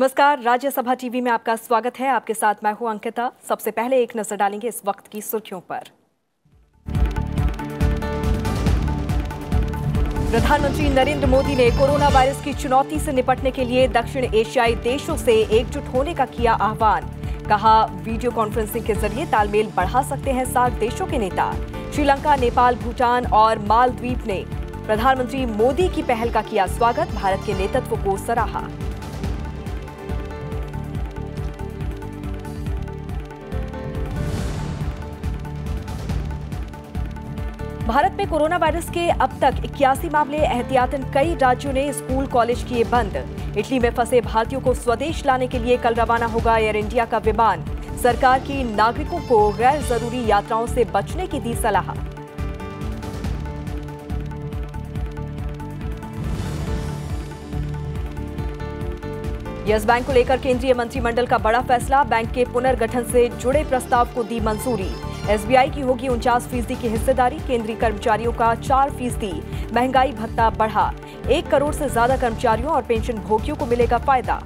नमस्कार राज्यसभा टीवी में आपका स्वागत है आपके साथ मैं हूं अंकिता सबसे पहले एक नजर डालेंगे इस वक्त की सुर्खियों पर प्रधानमंत्री नरेंद्र मोदी ने कोरोना वायरस की चुनौती से निपटने के लिए दक्षिण एशियाई देशों से एकजुट होने का किया आह्वान कहा वीडियो कॉन्फ्रेंसिंग के जरिए तालमेल बढ़ा सकते हैं सात देशों के नेता श्रीलंका नेपाल भूटान और मालद्वीप ने प्रधानमंत्री मोदी की पहल का किया स्वागत भारत के नेतृत्व को सराहा भारत में कोरोना वायरस के अब तक इक्यासी मामले एहतियातन कई राज्यों ने स्कूल कॉलेज किए बंद इटली में फंसे भारतीयों को स्वदेश लाने के लिए कल रवाना होगा एयर इंडिया का विमान सरकार की नागरिकों को गैर जरूरी यात्राओं से बचने की दी सलाह यस बैंक को लेकर केंद्रीय मंत्रिमंडल का बड़ा फैसला बैंक के पुनर्गठन से जुड़े प्रस्ताव को दी मंजूरी एसबीआई की होगी उनचास फीसदी की हिस्सेदारी केंद्रीय कर्मचारियों का चार फीसदी महंगाई भत्ता बढ़ा एक करोड़ से ज्यादा कर्मचारियों और पेंशन भोगियों को मिलेगा फायदा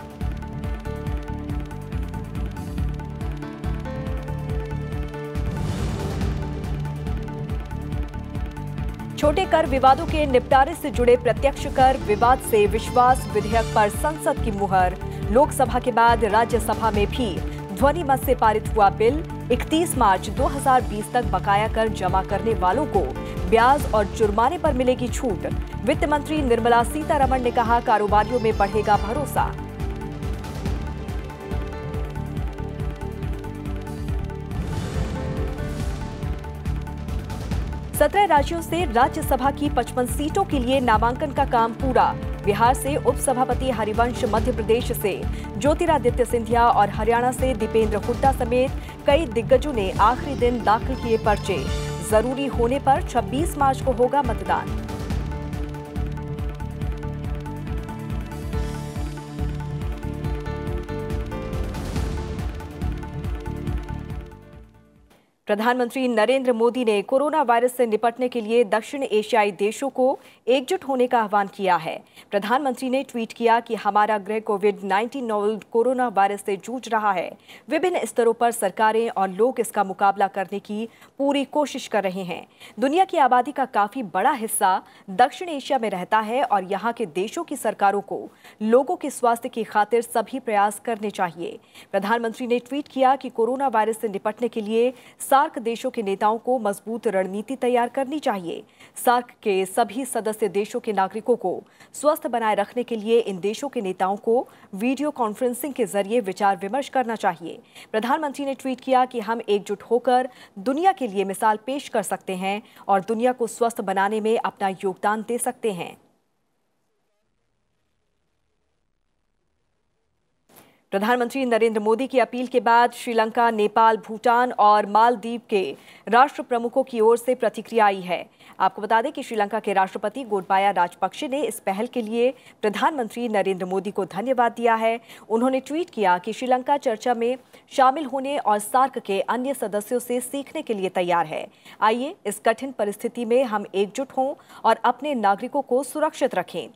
छोटे कर विवादों के निपटारे से जुड़े प्रत्यक्ष कर विवाद से विश्वास विधेयक पर संसद की मुहर लोकसभा के बाद राज्यसभा में भी ध्वनिमत से पारित हुआ बिल 31 मार्च 2020 तक बकाया कर जमा करने वालों को ब्याज और जुर्माने पर मिलेगी छूट वित्त मंत्री निर्मला सीतारमण ने कहा कारोबारियों में बढ़ेगा भरोसा सत्रह राज्यों से राज्यसभा की पचपन सीटों के लिए नामांकन का काम पूरा बिहार से उपसभापति हरिवंश मध्य प्रदेश से ज्योतिरादित्य सिंधिया और हरियाणा से दीपेंद्र हुड्डा समेत कई दिग्गजों ने आखिरी दिन दाखिल किए पर्चे जरूरी होने पर 26 मार्च को होगा मतदान प्रधानमंत्री नरेंद्र मोदी ने कोरोना वायरस से निपटने के लिए दक्षिण एशियाई देशों को एकजुट होने का आह्वान किया है प्रधानमंत्री ने ट्वीट किया कि हमारा गृह कोविड 19 नोवल कोरोना वायरस से जूझ रहा है विभिन्न स्तरों पर सरकारें और लोग इसका मुकाबला करने की पूरी कोशिश कर रहे हैं दुनिया की आबादी का काफ़ी बड़ा हिस्सा दक्षिण एशिया में रहता है और यहाँ के देशों की सरकारों को लोगों के स्वास्थ्य की खातिर सभी प्रयास करने चाहिए प्रधानमंत्री ने ट्वीट किया कि कोरोना वायरस से निपटने के लिए सार्क देशों के नेताओं को मजबूत रणनीति तैयार करनी चाहिए सार्क के सभी सदस्य देशों के नागरिकों को स्वस्थ बनाए रखने के लिए इन देशों के नेताओं को वीडियो कॉन्फ्रेंसिंग के जरिए विचार विमर्श करना चाहिए प्रधानमंत्री ने ट्वीट किया कि हम एकजुट होकर दुनिया के लिए मिसाल पेश कर सकते हैं और दुनिया को स्वस्थ बनाने में अपना योगदान दे सकते हैं प्रधानमंत्री नरेंद्र मोदी की अपील के बाद श्रीलंका नेपाल भूटान और मालदीव के राष्ट्र प्रमुखों की ओर से प्रतिक्रिया आई है आपको बता दें कि श्रीलंका के राष्ट्रपति गोटबाया राजपक्षे ने इस पहल के लिए प्रधानमंत्री नरेंद्र मोदी को धन्यवाद दिया है उन्होंने ट्वीट किया कि श्रीलंका चर्चा में शामिल होने और सार्क के अन्य सदस्यों से सीखने के लिए तैयार है आइए इस कठिन परिस्थिति में हम एकजुट हों और अपने नागरिकों को सुरक्षित रखें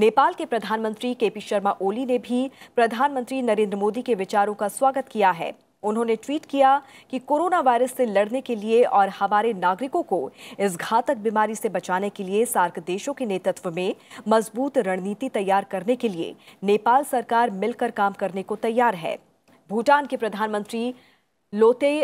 नेपाल के प्रधानमंत्री केपी शर्मा ओली ने भी प्रधानमंत्री नरेंद्र मोदी के विचारों का स्वागत किया है उन्होंने ट्वीट किया कि कोरोना वायरस से लड़ने के लिए और हमारे नागरिकों को इस घातक बीमारी से बचाने के लिए सार्क देशों के नेतृत्व में मजबूत रणनीति तैयार करने के लिए नेपाल सरकार मिलकर काम करने को तैयार है भूटान के प्रधानमंत्री लोते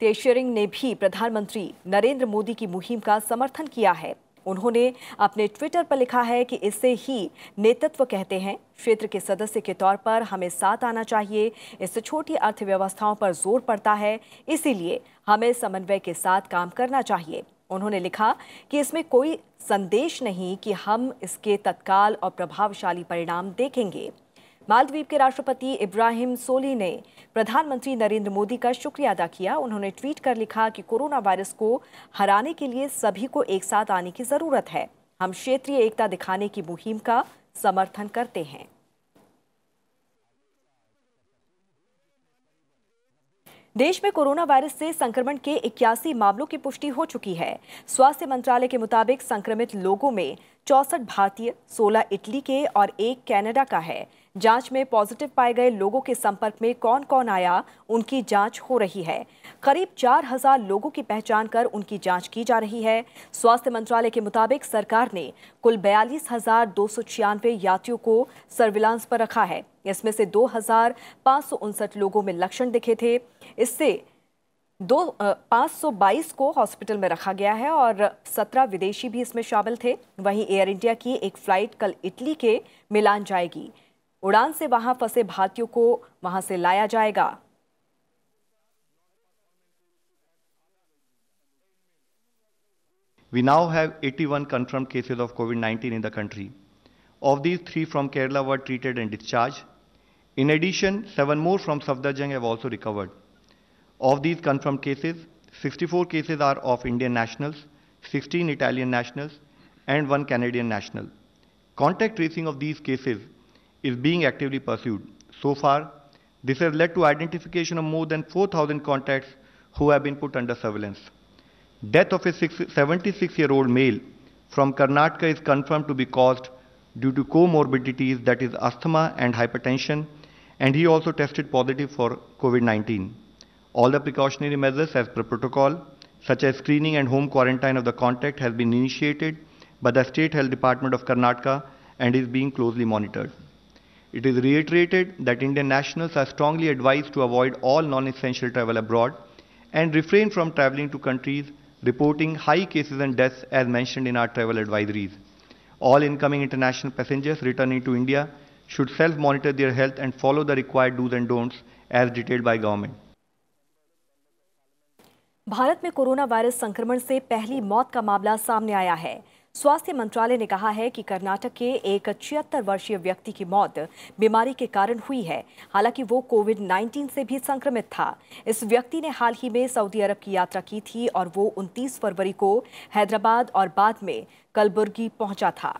तेशरिंग ने भी प्रधानमंत्री नरेंद्र मोदी की मुहिम का समर्थन किया है उन्होंने अपने ट्विटर पर लिखा है कि इसे ही नेतृत्व कहते हैं क्षेत्र के सदस्य के तौर पर हमें साथ आना चाहिए इससे छोटी अर्थव्यवस्थाओं पर जोर पड़ता है इसीलिए हमें समन्वय के साथ काम करना चाहिए उन्होंने लिखा कि इसमें कोई संदेश नहीं कि हम इसके तत्काल और प्रभावशाली परिणाम देखेंगे मालदीव के राष्ट्रपति इब्राहिम सोली ने प्रधानमंत्री नरेंद्र मोदी का शुक्रिया अदा किया उन्होंने ट्वीट कर लिखा कि कोरोना वायरस को हराने के लिए सभी को एक साथ आने की जरूरत है हम क्षेत्रीय एकता दिखाने की मुहिम का समर्थन करते हैं देश में कोरोना वायरस से संक्रमण के इक्यासी मामलों की पुष्टि हो चुकी है स्वास्थ्य मंत्रालय के मुताबिक संक्रमित लोगों में चौसठ भारतीय 16 इटली के और एक कनाडा का है जांच में पॉजिटिव पाए गए लोगों के संपर्क में कौन कौन आया उनकी जांच हो रही है करीब 4000 लोगों की पहचान कर उनकी जांच की जा रही है स्वास्थ्य मंत्रालय के मुताबिक सरकार ने कुल बयालीस यात्रियों को सर्विलांस पर रखा है इसमें से दो लोगों में लक्षण दिखे थे इससे दो पाँच को हॉस्पिटल में रखा गया है और 17 विदेशी भी इसमें शामिल थे वहीं एयर इंडिया की एक फ्लाइट कल इटली के मिलान जाएगी उड़ान से वहां फंसे भारतीयों को वहां से लाया जाएगा We now have 81 confirmed cases of COVID-19 in the country. Of these, three from Kerala were treated and discharged. In addition, seven more from Safdarjung have also recovered. Of these confirmed cases, 64 cases are of Indian nationals, 16 Italian nationals, and one Canadian national. Contact tracing of these cases is being actively pursued. So far, this has led to identification of more than 4,000 contacts who have been put under surveillance. Death of a 76-year-old male from Karnataka is confirmed to be caused due to comorbidities that is asthma and hypertension and he also tested positive for COVID-19. All the precautionary measures as per protocol such as screening and home quarantine of the contact has been initiated by the State Health Department of Karnataka and is being closely monitored. It is reiterated that Indian nationals are strongly advised to avoid all non-essential travel abroad and refrain from traveling to countries reporting high cases and deaths as mentioned in our travel advisories. All incoming international passengers returning to India should self-monitor their health and follow the required do's and don'ts as detailed by government. Bharat में corona virus संक्रमण से पहली मौत का मामला सामने आया है स्वास्थ्य मंत्रालय ने कहा है कि कर्नाटक के एक छिहत्तर वर्षीय व्यक्ति की मौत बीमारी के कारण हुई है हालांकि वो कोविड 19 से भी संक्रमित था इस व्यक्ति ने हाल ही में सऊदी अरब की यात्रा की थी और वो 29 फरवरी को हैदराबाद और बाद में कलबुर्गी पहुंचा था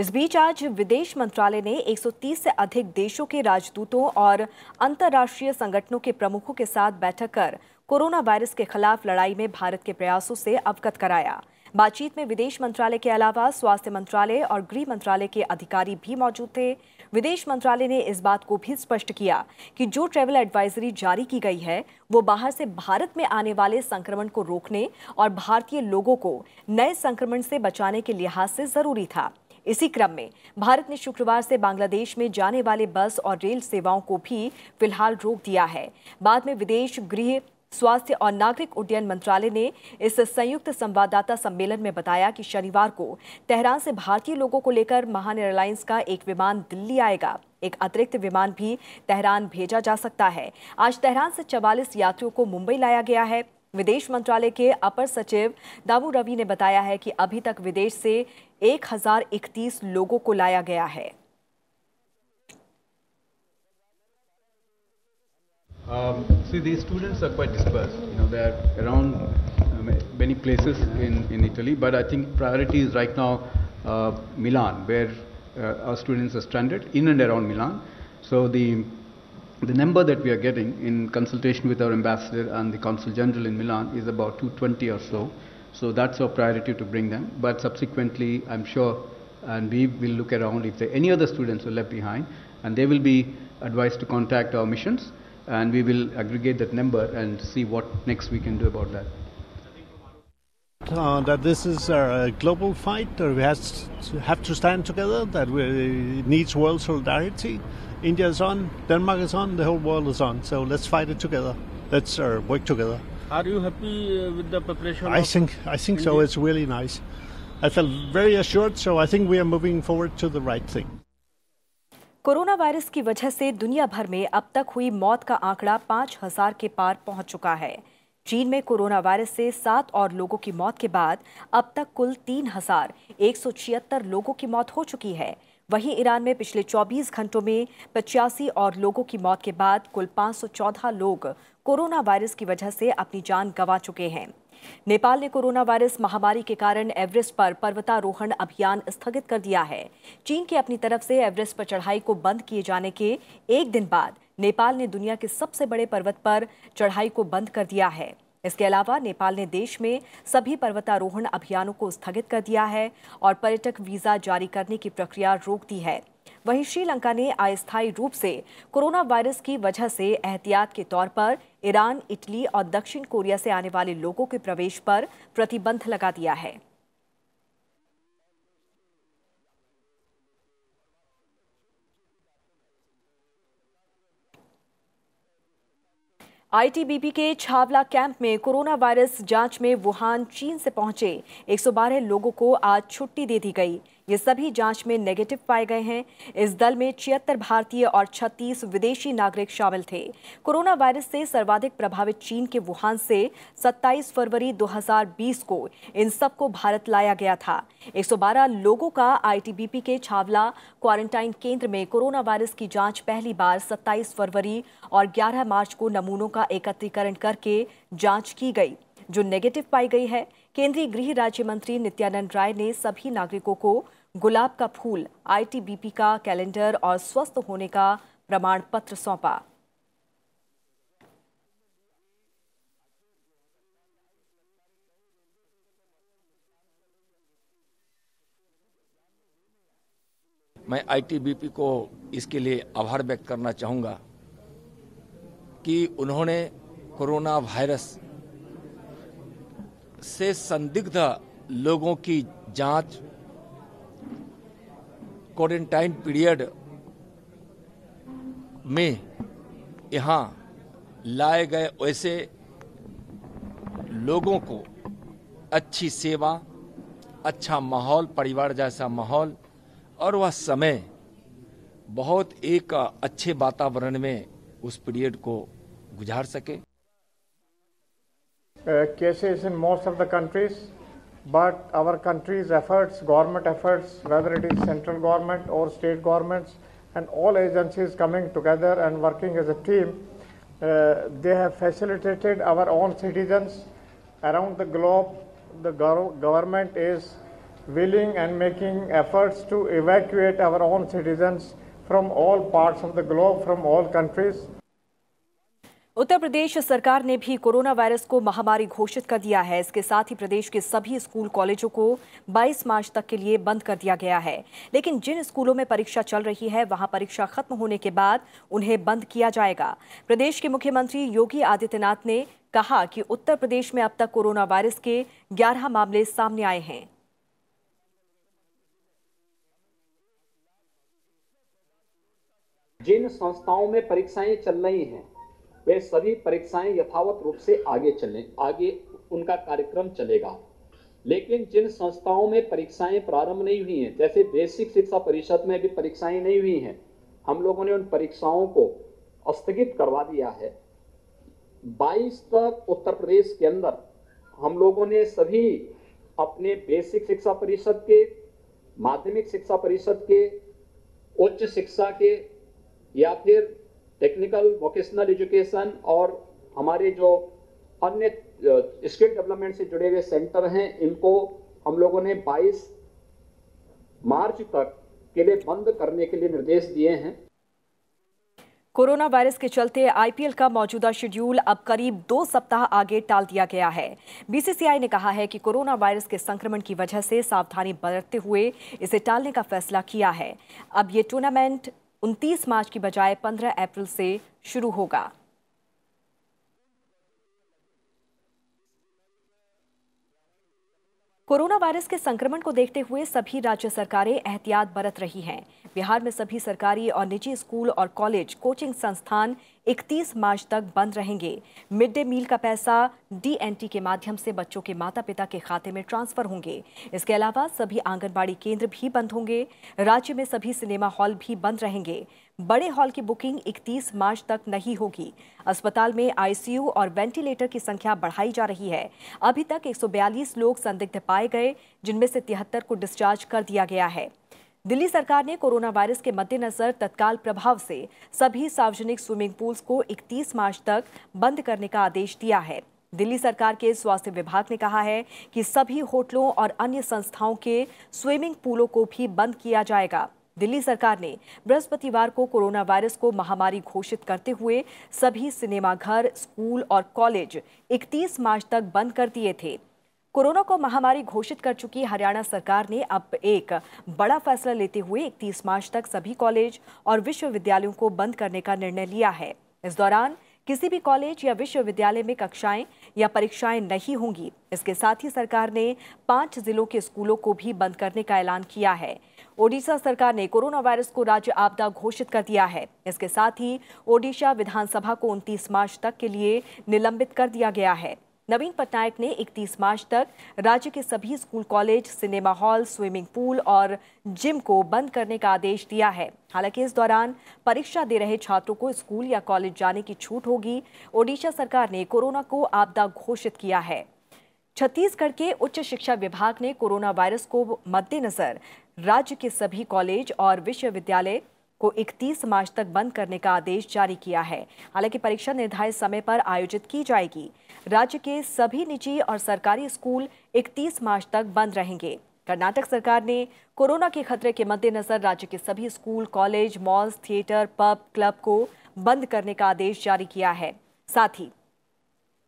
इस बीच आज विदेश मंत्रालय ने 130 से अधिक देशों के राजदूतों और अंतर्राष्ट्रीय संगठनों के प्रमुखों के साथ बैठक कर कोरोना वायरस के खिलाफ लड़ाई में भारत के प्रयासों से अवगत कराया बातचीत में विदेश मंत्रालय के अलावा स्वास्थ्य मंत्रालय और गृह मंत्रालय के अधिकारी भी मौजूद थे विदेश मंत्रालय ने इस बात को भी स्पष्ट किया कि जो ट्रैवल एडवाइजरी जारी की गई है वो बाहर से भारत में आने वाले संक्रमण को रोकने और भारतीय लोगों को नए संक्रमण से बचाने के लिहाज से जरूरी था इसी क्रम में भारत ने शुक्रवार से बांग्लादेश में जाने वाले बस और रेल सेवाओं को भी फिलहाल रोक दिया है बाद में विदेश गृह स्वास्थ्य और नागरिक उड्डयन मंत्रालय ने इस संयुक्त संवाददाता सम्मेलन में बताया कि शनिवार को तेहरान से भारतीय लोगों को लेकर महान एयरलाइंस का एक विमान दिल्ली आएगा एक अतिरिक्त विमान भी तेहरान भेजा जा सकता है आज तेहरान से 44 यात्रियों को मुंबई लाया गया है विदेश मंत्रालय के अपर सचिव दाबू रवि ने बताया है कि अभी तक विदेश से 1031 लोगों को लाया गया है Um, see, these students are quite dispersed. You know, they are around um, many places in, in Italy, but I think priority is right now uh, Milan, where uh, our students are stranded in and around Milan. So the the number that we are getting in consultation with our ambassador and the consul general in Milan is about 220 or so. So that's our priority to bring them. But subsequently, I'm sure, and we will look around if there are any other students who are left behind, and they will be advised to contact our missions, and we will aggregate that number and see what next we can do about that. Uh, that this is a global fight, that we has to have to stand together, that we needs world solidarity. India is on, Denmark is on, the whole world is on. So let's fight it together. Let's uh, work together. Are you happy uh, with the preparation? I think I think India? so. It's really nice. I felt very assured, so I think we are moving forward to the right thing. Corona virus की वजह से दुनिया भर में अब तक हुई मौत का आंकड़ा 5000 के पार पहुंच चुका है चीन में कोरोना वायरस से सात और लोगों की मौत के बाद अब तक कुल तीन हजार एक सौ छिहत्तर लोगों की मौत हो चुकी है वहीं ईरान में पिछले 24 घंटों में पचासी और लोगों की मौत के बाद कुल 514 लोग कोरोना वायरस की वजह से अपनी जान गंवा चुके हैं नेपाल ने कोरोना वायरस महामारी के कारण एवरेस्ट पर पर्वतारोहण अभियान स्थगित कर दिया है चीन की अपनी तरफ से एवरेस्ट पर चढ़ाई को बंद किए जाने के एक दिन बाद नेपाल ने दुनिया के सबसे बड़े पर्वत पर चढ़ाई को बंद कर दिया है इसके अलावा नेपाल ने देश में सभी पर्वतारोहण अभियानों को स्थगित कर दिया है और पर्यटक वीजा जारी करने की प्रक्रिया रोक दी है वहीं श्रीलंका ने अस्थायी रूप से कोरोना वायरस की वजह से एहतियात के तौर पर ईरान इटली और दक्षिण कोरिया से आने वाले लोगों के प्रवेश पर प्रतिबंध लगा दिया है आईटीबीपी के छावला कैंप में कोरोना वायरस जांच में वुहान चीन से पहुंचे 112 लोगों को आज छुट्टी दे दी गई ये सभी जांच में नेगेटिव पाए गए हैं इस दल में छिहत्तर भारतीय और छत्तीस विदेशी नागरिक शामिल थे कोरोना वायरस से सर्वाधिक प्रभावित चीन के वुहान से 27 फरवरी 2020 को इन सबको भारत लाया गया था 112 लोगों का आईटीबीपी के छावला क्वारंटाइन केंद्र में कोरोना वायरस की जांच पहली बार 27 फरवरी और 11 मार्च को नमूनों का एकत्रीकरण करके जांच की गई जो नेगेटिव पाई गई है केंद्रीय गृह राज्य मंत्री नित्यानंद राय ने सभी नागरिकों को गुलाब का फूल आईटीबीपी का कैलेंडर और स्वस्थ होने का प्रमाण पत्र सौंपा मैं आईटीबीपी को इसके लिए आभार व्यक्त करना चाहूंगा कि उन्होंने कोरोना वायरस से संदिग्ध लोगों की जांच क्वारंटाइन पीरियड में यहाँ लाए गए वैसे लोगों को अच्छी सेवा अच्छा माहौल परिवार जैसा माहौल और वह समय बहुत एक अच्छे वातावरण में उस पीरियड को गुजार सके uh, in most of the countries but our country's efforts, government efforts, whether it is central government or state governments, and all agencies coming together and working as a team, uh, they have facilitated our own citizens around the globe. The government is willing and making efforts to evacuate our own citizens from all parts of the globe, from all countries. Uttar Pradesh सरकार ने भी corona virus को महामारी घोषित कर दिया है इसके साथ ही प्रदेश के सभी स्कूल कॉलेजों को 22 मार्च तक के लिए बंद कर दिया गया है लेकिन जिन स्कूलों में परीक्षा चल रही है वहां परीक्षा खत्म होने के बाद उन्हें बंद किया जाएगा प्रदेश के मुख्यमंत्री योगी आदित्यनाथ ने कहा कि उत्तर प्रदेश में अब तक कोरोना वायरस के ग्यारह मामले सामने आए हैं जिन संस्थाओं में परीक्षाएं चल रही हैं वे सभी परीक्षाएं यथावत रूप से आगे चले आगे उनका कार्यक्रम चलेगा लेकिन जिन संस्थाओं में परीक्षाएं प्रारंभ नहीं हुई हैं जैसे बेसिक शिक्षा परिषद में भी परीक्षाएं नहीं हुई हैं हम लोगों ने उन परीक्षाओं को स्थगित करवा दिया है 22 तक उत्तर प्रदेश के अंदर हम लोगों ने सभी अपने बेसिक शिक्षा परिषद के माध्यमिक शिक्षा परिषद के उच्च शिक्षा के या फिर टेक्निकल वोकेशनल एजुकेशन और हमारे जो अन्य स्किल डेवलपमेंट से जुड़े हुए सेंटर हैं इनको हम लोगों ने 22 मार्च तक के लिए बंद करने के लिए निर्देश दिए हैं कोरोना वायरस के चलते आईपीएल का मौजूदा शेड्यूल अब करीब दो सप्ताह आगे टाल दिया गया है बीसीसीआई ने कहा है कि कोरोना वायरस के संक्रमण की वजह से सावधानी बरतते हुए इसे टालने का फैसला किया है अब ये टूर्नामेंट 29 मार्च की बजाय 15 अप्रैल से शुरू होगा कोरोना वायरस के संक्रमण को देखते हुए सभी राज्य सरकारें एहतियात बरत रही हैं बिहार में सभी सरकारी और निजी स्कूल और कॉलेज कोचिंग संस्थान 31 मार्च तक बंद रहेंगे मिड डे मील का पैसा डीएनटी के माध्यम से बच्चों के माता पिता के खाते में ट्रांसफर होंगे इसके अलावा सभी आंगनबाड़ी केंद्र भी बंद होंगे राज्य में सभी सिनेमा हॉल भी बंद रहेंगे बड़े हॉल की बुकिंग 31 मार्च तक नहीं होगी अस्पताल में आईसीयू और वेंटिलेटर की संख्या बढ़ाई जा रही है अभी तक 142 लोग संदिग्ध पाए गए जिनमें से तिहत्तर को डिस्चार्ज कर दिया गया है दिल्ली सरकार ने कोरोना वायरस के मद्देनजर तत्काल प्रभाव से सभी सार्वजनिक स्विमिंग पूल्स को 31 मार्च तक बंद करने का आदेश दिया है दिल्ली सरकार के स्वास्थ्य विभाग ने कहा है कि सभी होटलों और अन्य संस्थाओं के स्विमिंग पूलों को भी बंद किया जाएगा दिल्ली सरकार ने बृहस्पतिवार को कोरोना वायरस को महामारी घोषित करते हुए सभी सिनेमाघर स्कूल और कॉलेज 31 मार्च तक बंद कर दिए थे कोरोना को महामारी घोषित कर चुकी हरियाणा सरकार ने अब एक बड़ा फैसला लेते हुए इकतीस मार्च तक सभी कॉलेज और विश्वविद्यालयों को बंद करने का निर्णय लिया है इस दौरान किसी भी कॉलेज या विश्वविद्यालय में कक्षाएं या परीक्षाएं नहीं होंगी इसके साथ ही सरकार ने पांच जिलों के स्कूलों को भी बंद करने का ऐलान किया है ओडिशा सरकार ने कोरोना वायरस को राज्य आपदा घोषित कर दिया है इसके साथ ही ओडिशा विधानसभा को उनतीस मार्च तक के लिए निलंबित कर दिया गया है नवीन पटनायक ने 31 मार्च तक राज्य के सभी school college cinema hall swimming pool और जिम को बंद करने का आदेश दिया है हालांकि इस दौरान परीक्षा दे रहे छात्रों को स्कूल या कॉलेज जाने की छूट होगी ओडिशा सरकार ने कोरोना को आपदा घोषित किया है छत्तीसगढ़ के उच्च शिक्षा विभाग ने कोरोना वायरस को मद्देनजर राज्य के सभी कॉलेज और विश्वविद्यालय को 31 मार्च तक बंद करने का आदेश जारी किया है हालांकि परीक्षा निर्धारित समय पर आयोजित की जाएगी राज्य के सभी निजी और सरकारी स्कूल 31 मार्च तक बंद रहेंगे कर्नाटक सरकार ने कोरोना के खतरे के मद्देनजर राज्य के सभी school college malls theatre pub club को बंद करने का आदेश जारी किया है साथ ही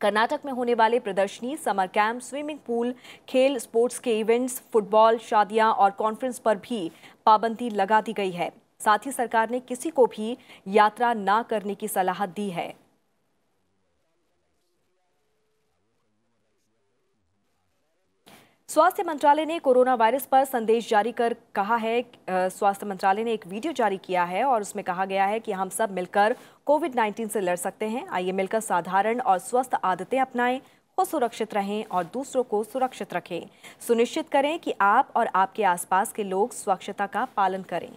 कर्नाटक में होने वाले प्रदर्शनी समर कैंप स्विमिंग पूल खेल स्पोर्ट्स के इवेंट्स फुटबॉल शादियां और कॉन्फ्रेंस पर भी पाबंदी लगा दी गई है साथ ही सरकार ने किसी को भी यात्रा ना करने की सलाह दी है स्वास्थ्य मंत्रालय ने कोरोना वायरस पर संदेश जारी कर कहा है स्वास्थ्य मंत्रालय ने एक वीडियो जारी किया है और उसमें कहा गया है कि हम सब मिलकर कोविड 19 से लड़ सकते हैं आइए मिलकर साधारण और स्वस्थ आदतें अपनाएं खुद सुरक्षित रहें और दूसरों को सुरक्षित रखें सुनिश्चित करें कि आप और आपके आसपास के लोग स्वच्छता का पालन करें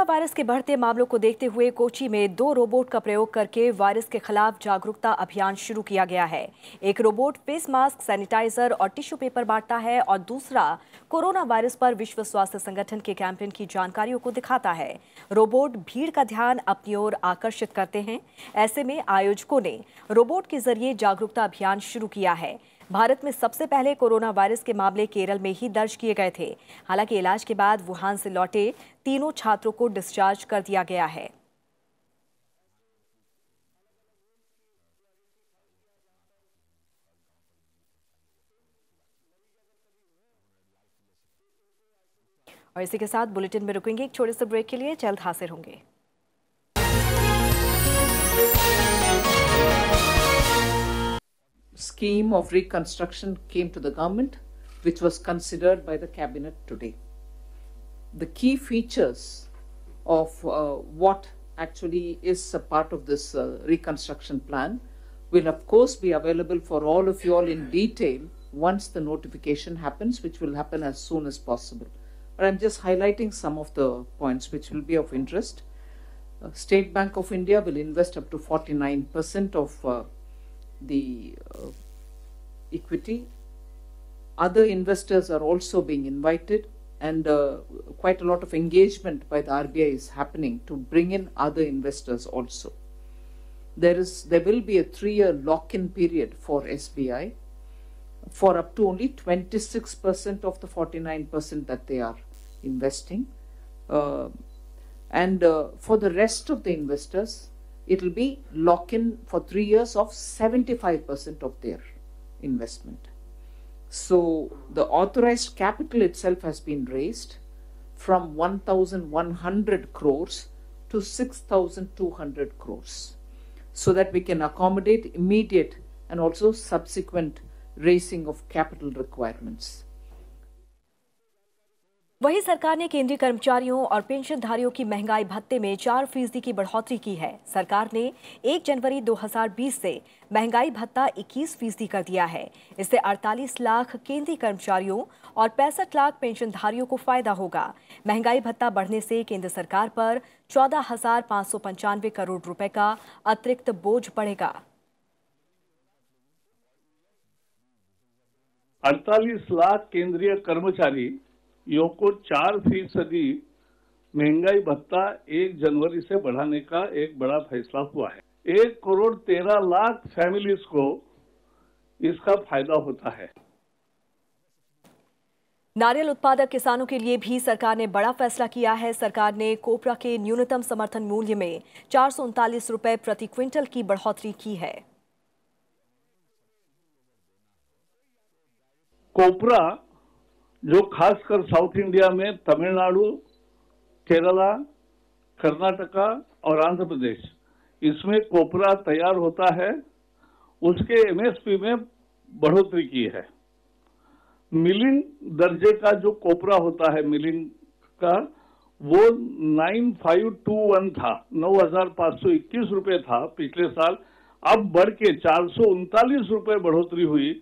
कोरोना वायरस के बढ़ते मामलों को देखते हुए कोची में दो रोबोट का प्रयोग करके वायरस के खिलाफ जागरूकता अभियान शुरू किया गया है एक रोबोट फेस मास्क सैनिटाइजर और टिश्यू पेपर बांटता है और दूसरा कोरोना वायरस पर विश्व स्वास्थ्य संगठन के कैंपेन की जानकारियों को दिखाता है रोबोट भीड़ का ध्यान अपनी ओर आकर्षित करते हैं ऐसे में आयोजकों ने रोबोट के जरिए जागरूकता अभियान शुरू किया है भारत में सबसे पहले कोरोना वायरस के मामले केरल में ही दर्ज किए गए थे हालांकि इलाज के बाद वुहान से लौटे तीनों छात्रों को डिस्चार्ज कर दिया गया है और इसी के साथ बुलेटिन में रुकेंगे एक छोटे से ब्रेक के लिए जल्द हासिल होंगे scheme of reconstruction came to the government, which was considered by the cabinet today. The key features of uh, what actually is a part of this uh, reconstruction plan will of course be available for all of you all in detail once the notification happens, which will happen as soon as possible. But I'm just highlighting some of the points which will be of interest. Uh, State Bank of India will invest up to 49% of uh, the uh, equity. Other investors are also being invited and uh, quite a lot of engagement by the RBI is happening to bring in other investors also. There is there will be a three-year lock-in period for SBI for up to only 26% of the 49% that they are investing. Uh, and uh, for the rest of the investors, it will be lock in for three years of 75% of their investment. So the authorized capital itself has been raised from 1,100 crores to 6,200 crores so that we can accommodate immediate and also subsequent raising of capital requirements. वहीं सरकार ने केंद्रीय कर्मचारियों और पेंशनधारियों की महंगाई भत्ते में चार फीसदी की बढ़ोतरी की है सरकार ने 1 जनवरी 2020 से महंगाई भत्ता 21 फीसदी कर दिया है इससे 48 लाख केंद्रीय कर्मचारियों और पैंसठ लाख पेंशनधारियों को फायदा होगा महंगाई भत्ता बढ़ने से केंद्र सरकार पर चौदह करोड़ रुपए का अतिरिक्त बोझ पड़ेगा अड़तालीस लाख केंद्रीय कर्मचारी यो को चार फीसदी महंगाई भत्ता एक जनवरी से बढ़ाने का एक बड़ा फैसला हुआ है एक करोड़ तेरह लाख फैमिलीज को इसका फायदा होता है नारियल उत्पादक किसानों के लिए भी सरकार ने बड़ा फैसला किया है सरकार ने कोपरा के न्यूनतम समर्थन मूल्य में चार सौ उनतालीस रुपए प्रति क्विंटल की बढ़ोतरी की है कोपरा जो खासकर साउथ इंडिया में तमिलनाडु केरला कर्नाटका और आंध्र प्रदेश इसमें कोपरा तैयार होता है उसके एमएसपी में बढ़ोतरी की है मिलिंग दर्जे का जो कोपरा होता है मिलिंग का वो 9521 था 9,521 रुपए था पिछले साल अब बढ़ के चार रुपए बढ़ोतरी हुई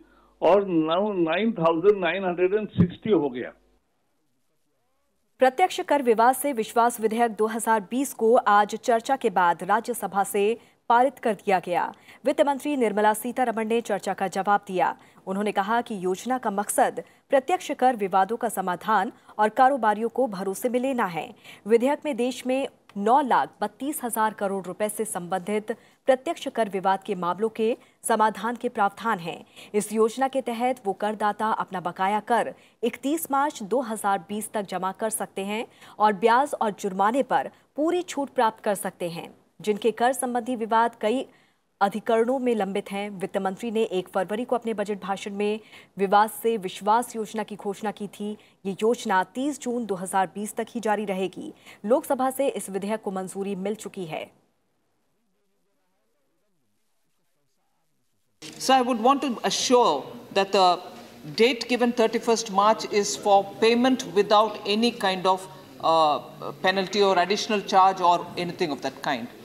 और नाउ सिक्सटी हो गया प्रत्यक्ष कर विवाद से विश्वास विधेयक 2020 को आज चर्चा के बाद राज्यसभा से पारित कर दिया गया वित्त मंत्री निर्मला सीतारमण ने चर्चा का जवाब दिया उन्होंने कहा कि योजना का मकसद प्रत्यक्ष कर विवादों का समाधान और कारोबारियों को भरोसे में लेना है विधेयक में देश में नौ लाख बत्तीस हजार करोड़ रुपए से संबंधित प्रत्यक्ष कर विवाद के मामलों के समाधान के प्रावधान हैं इस योजना के तहत वो करदाता अपना बकाया कर 31 मार्च 2020 तक जमा कर सकते हैं और ब्याज और जुर्माने पर पूरी छूट प्राप्त कर सकते हैं जिनके कर संबंधी विवाद कई अधिकरणों में लंबित हैं वित्त मंत्री ने एक फरवरी को अपने बजट भाषण में विवाद से विश्वास योजना की घोषणा की थी ये योजना 30 जून 2020 तक ही जारी रहेगी लोकसभा से इस विधेयक को मंजूरी मिल चुकी है So I would want to assure that the date given 31st March is for payment without any kind of uh, penalty or additional charge or anything of that kind.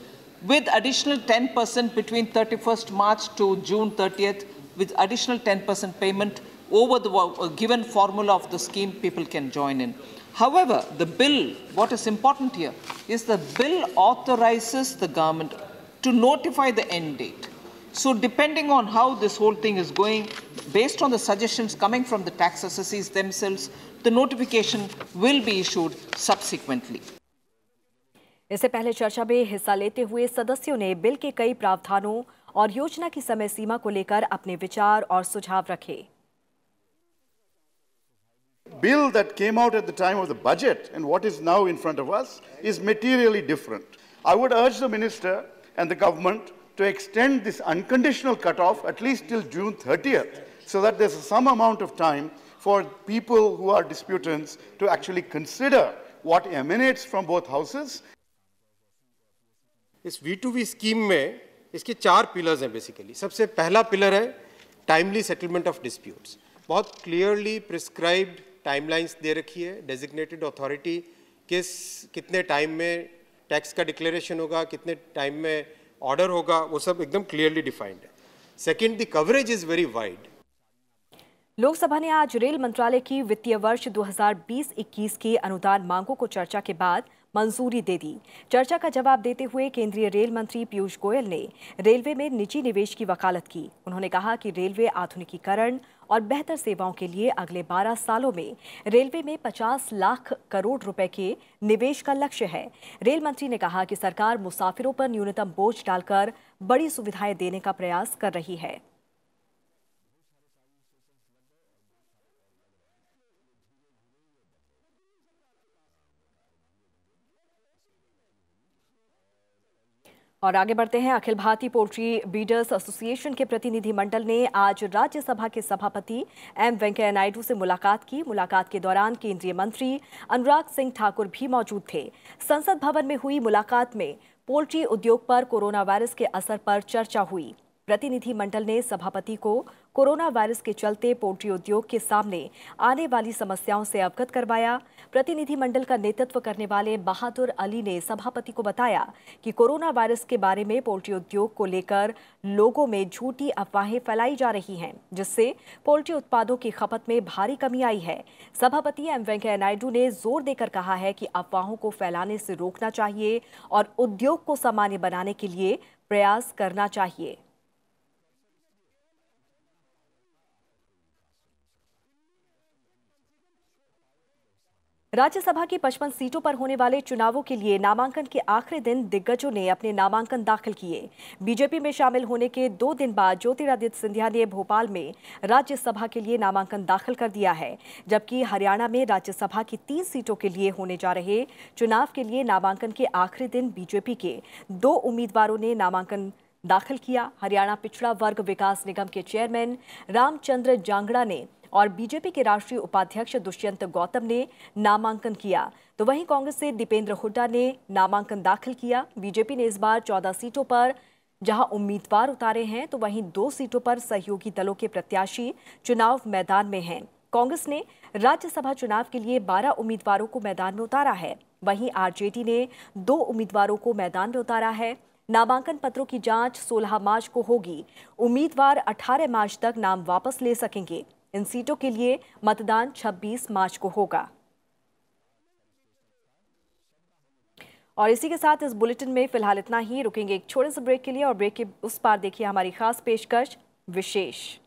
with additional 10% between 31st March to June 30th, with additional 10% payment over the uh, given formula of the scheme, people can join in. However, the bill, what is important here, is the bill authorizes the government to notify the end date. So depending on how this whole thing is going, based on the suggestions coming from the tax assessees themselves, the notification will be issued subsequently. इससे पहले चर्चा में हिस्सा लेते हुए सदस्यों ने bill के कई प्रावधानों और योजना की समय सीमा को लेकर अपने विचार और सुझाव रखे bill that came out at the time of the budget and what is now in front of us is materially different. I would urge the minister and the government to extend this unconditional cutoff at least till June 30th so that there's some amount of time for people who are disputants to actually consider what emanates from both houses इस वी scheme में इसके चार pillars हैं basically सबसे पहला pillar है timely settlement of disputes बहुत क्लियरली प्रिस्क्राइब्ड टाइमलाइंस दे रखी है डेजिग्नेटेड अथॉरिटी किस कितने टाइम में टैक्स का डिक्लेरेशन होगा कितने टाइम में ऑर्डर होगा वो सब एकदम क्लियरली डिफाइंड है second the coverage is very wide Lok Sabha ने आज रेल मंत्रालय की वित्तीय वर्ष 2020-21 की अनुदान मांगों को चर्चा के बाद मंजूरी दे दी चर्चा का जवाब देते हुए केंद्रीय रेल मंत्री पीयूष गोयल ने रेलवे में निजी निवेश की वकालत की उन्होंने कहा कि रेलवे आधुनिकीकरण और बेहतर सेवाओं के लिए अगले 12 सालों में रेलवे में 50 लाख करोड़ रुपए के निवेश का लक्ष्य है रेल मंत्री ने कहा कि सरकार मुसाफिरों पर न्यूनतम बोझ डालकर बड़ी सुविधाएं देने का प्रयास कर रही है और आगे बढ़ते हैं अखिल भारतीय पोल्ट्री ब्रीडर्स एसोसिएशन के प्रतिनिधि मंडल ने आज राज्यसभा के सभापति एम वेंकैया नायडू से मुलाकात की मुलाकात के दौरान केंद्रीय मंत्री अनुराग सिंह ठाकुर भी मौजूद थे संसद भवन में हुई मुलाकात में पोल्ट्री उद्योग पर कोरोना वायरस के असर पर चर्चा हुई प्रतिनिधि मंडल ने सभापति को कोरोना वायरस के चलते पोल्ट्री उद्योग के सामने आने वाली समस्याओं से अवगत करवाया प्रतिनिधिमंडल का नेतृत्व करने वाले बहादुर अली ने सभापति को बताया कि कोरोना वायरस के बारे में पोल्ट्री उद्योग को लेकर लोगों में झूठी अफवाहें फैलाई जा रही हैं जिससे पोल्ट्री उत्पादों की खपत में भारी कमी आई है सभापति एम वेंकैया नायडू ने जोर देकर कहा है कि अफवाहों को फैलाने से रोकना चाहिए और उद्योग को सामान्य बनाने के लिए प्रयास करना चाहिए राज्यसभा की 55 सीटों पर होने वाले चुनावों के लिए नामांकन के आखिरी दिन दिग्गजों ने अपने नामांकन दाखिल किए बीजेपी में शामिल होने के दो दिन बाद ज्योतिरादित्य सिंधिया ने भोपाल में राज्यसभा के लिए नामांकन दाखिल कर दिया है जबकि हरियाणा में राज्यसभा की तीन सीटों के लिए होने जा रहे चुनाव के लिए नामांकन के आखिरी दिन बीजेपी के दो उम्मीदवारों ने नामांकन दाखिल किया हरियाणा पिछड़ा वर्ग विकास निगम के चेयरमैन रामचंद्र जांगड़ा ने और बीजेपी के राष्ट्रीय उपाध्यक्ष दुष्यंत गौतम ने नामांकन किया तो वहीं कांग्रेस से दीपेंद्र हुड्डा ने नामांकन दाखिल किया बीजेपी ने इस बार चौदह सीटों पर जहां उम्मीदवार उतारे हैं तो वहीं दो सीटों पर सहयोगी दलों के प्रत्याशी चुनाव मैदान में हैं कांग्रेस ने राज्यसभा चुनाव के लिए 12 उम्मीदवारों को मैदान में उतारा है वहीं आरजेडी ने दो उम्मीदवारों को मैदान में उतारा है नामांकन पत्रों की जांच 16 मार्च को होगी उम्मीदवार 18 मार्च तक नाम वापस ले सकेंगे इन सीटों के लिए मतदान 26 मार्च को होगा और इसी के साथ इस बुलेटिन में फिलहाल इतना ही रुकेंगे एक छोटे से ब्रेक के लिए और ब्रेक के उस पार देखिए हमारी खास पेशकश विशेष